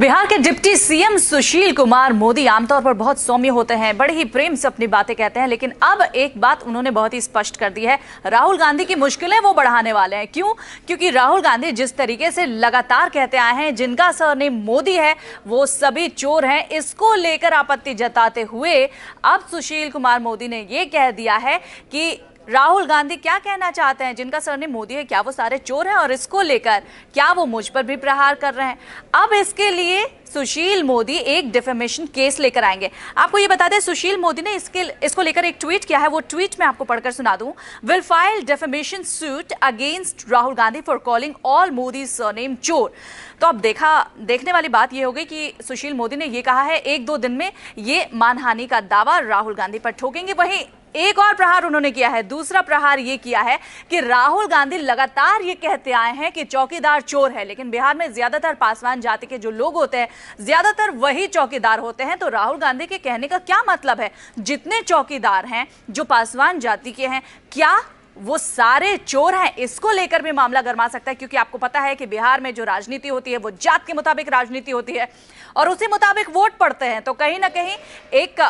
बिहार के deputy CM Sushil Kumar Modi आमतौर पर बहुत सौम्य होते हैं बड़े ही प्रेम से अपनी बातें कहते हैं लेकिन अब एक बात उन्होंने बहुत ही स्पष्ट कर दी है राहुल गांधी की मुश्किलें वो बढ़ाने वाले हैं क्यों क्योंकि राहुल गांधी जिस तरीके से लगातार कहते आए हैं जिनका ने मोदी है वो सभी चोर हैं इसको लेकर आपत्ति जताते हुए अब सुशील कुमार मोदी ने ये कह दिया है कि राहुल गांधी क्या कहना चाहते हैं जिनका सरने मोदी है क्या वो सारे चोर हैं और इसको लेकर क्या वो मुझ पर भी प्रहार कर रहे हैं अब इसके लिए सुशील मोदी एक डिफेमेशन केस लेकर आएंगे आपको ये बता दें सुशील मोदी ने इसके इसको लेकर एक ट्वीट किया है वो ट्वीट मैं आपको पढ़कर सुना दूं will file defamation suit against Rahul Gandhi for calling all Modi surname chor तो अब देखा देखने वाली बात यह होगी कि सुशील मोदी ने यह कहा है एक दो दिन में ये मानहानि का दावा राहुल गांधी पर ठोकेंगे वहीं एक और प्रहार उन्होंने किया है दूसरा प्रहार ये किया है कि राहुल गांधी लगातार ये कहते आए हैं कि चौकीदार चोर है लेकिन बिहार में ज्यादातर पासवान जाति के जो लोग होते हैं ज्यादातर वही चौकीदार होते हैं तो राहुल गांधी के कहने का क्या मतलब है जितने चौकीदार हैं जो पासवान जाति के हैं क्या वो सारे चोर हैं इसको लेकर भी मामला गरमा सकता है क्योंकि आपको पता है कि बिहार में जो राजनीति होती है वो जात के मुताबिक राजनीति होती है और उसी मुताबिक वोट पड़ते हैं तो कहीं ना कहीं एक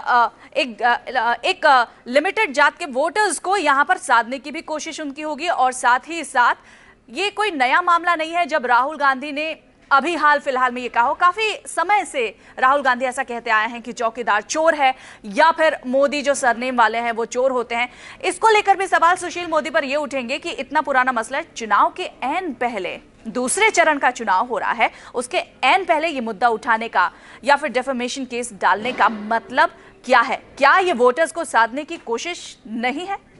एक एक लिमिटेड जात के वोटर्स को यहां पर साधने की भी कोशिश उनकी होगी और साथ ही साथ ये कोई नया मामला नहीं है जब राहुल गांधी ने अभी हाल फिलहाल में ये कहा हो काफी समय से राहुल गांधी ऐसा कहते आए हैं कि चौकीदार चोर है या फिर मोदी जो सरनेम वाले हैं वो चोर होते हैं इसको लेकर भी सवाल सुशील मोदी पर यह उठेंगे कि इतना पुराना मसला है चुनाव के एन पहले दूसरे चरण का चुनाव हो रहा है उसके एन पहले ये मुद्दा उठाने का या फिर डेफोमेशन केस डालने का मतलब क्या है क्या ये वोटर्स को साधने की कोशिश नहीं है